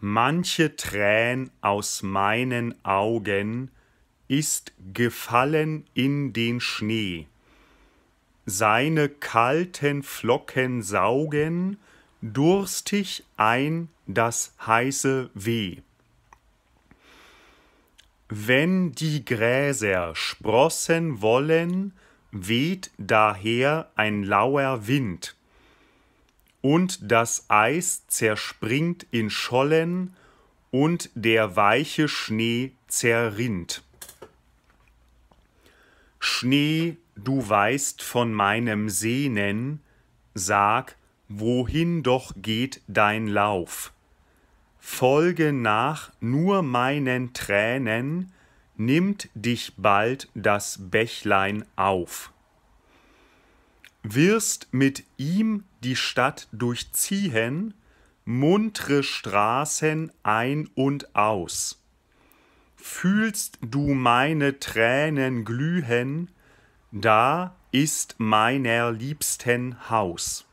Manche Trän aus meinen Augen ist gefallen in den Schnee. Seine kalten Flocken saugen durstig ein das heiße Weh. Wenn die Gräser sprossen wollen, weht daher ein lauer Wind und das Eis zerspringt in Schollen und der weiche Schnee zerrinnt. Schnee, du weißt von meinem Sehnen, sag, wohin doch geht dein Lauf. Folge nach nur meinen Tränen, nimmt dich bald das Bächlein auf wirst mit ihm die Stadt durchziehen, muntre Straßen ein und aus. Fühlst du meine Tränen glühen, da ist meiner Liebsten Haus.